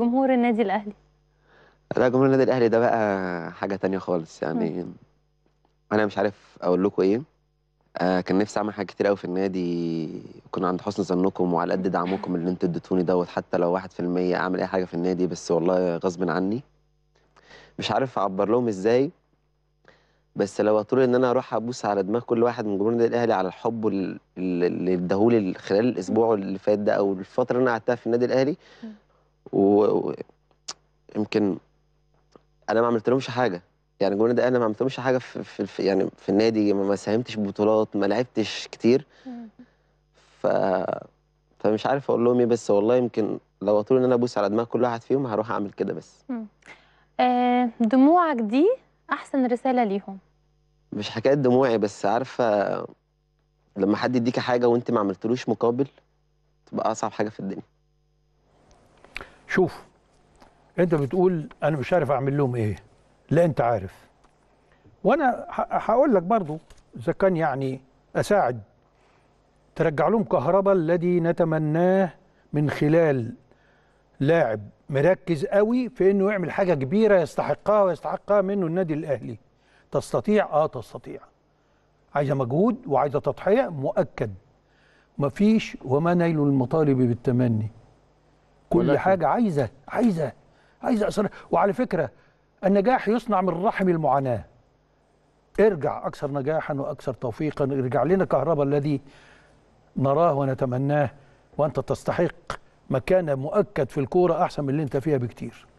جمهور النادي الاهلي لا جمهور النادي الاهلي ده بقى حاجه تانية خالص يعني م. انا مش عارف اقول لكم ايه آه كان نفسي اعمل حاجات كتير قوي في النادي كنا عند حسن ظنكم وعلى قد دعمكم اللي انتوا اديتوني دوت حتى لو 1% اعمل اي حاجه في النادي بس والله غصب عني مش عارف اعبر لهم ازاي بس لو اطول ان انا اروح ابوس على دماغ كل واحد من جمهور النادي الاهلي على الحب اللي اداهولي خلال الاسبوع اللي فات ده او الفتره اللي انا قعدتها في النادي الاهلي ويمكن انا ما عملت لهمش حاجه يعني الجون ده انا ما عملتلهمش حاجه يعني في, في, يعني في النادي ما ساهمتش ببطولات ما لعبتش كتير ف فمش عارف اقول لهم ايه بس والله يمكن لو قلت ان انا ابوس على دماغ كل واحد فيهم هروح اعمل كده بس آه، دموعك دي احسن رساله ليهم مش حكايه دموعي بس عارفه لما حد يديك حاجه وانت ما عملتلوش مقابل تبقى اصعب حاجه في الدنيا شوف انت بتقول انا مش عارف اعمل لهم ايه لا انت عارف وانا هقول لك برضو اذا كان يعني اساعد ترجع لهم كهربا الذي نتمناه من خلال لاعب مركز قوي في انه يعمل حاجه كبيره يستحقها ويستحقها منه النادي الاهلي تستطيع اه تستطيع عايزه مجهود وعايزه تضحيه مؤكد مفيش وما نيل المطالب بالتمني كل حاجه عايزه عايزه عايزه أصر وعلى فكره النجاح يصنع من رحم المعاناه ارجع اكثر نجاحا واكثر توفيقا ارجع لنا كهرباء الذي نراه ونتمناه وانت تستحق مكانه مؤكد في الكوره احسن من اللي انت فيها بكتير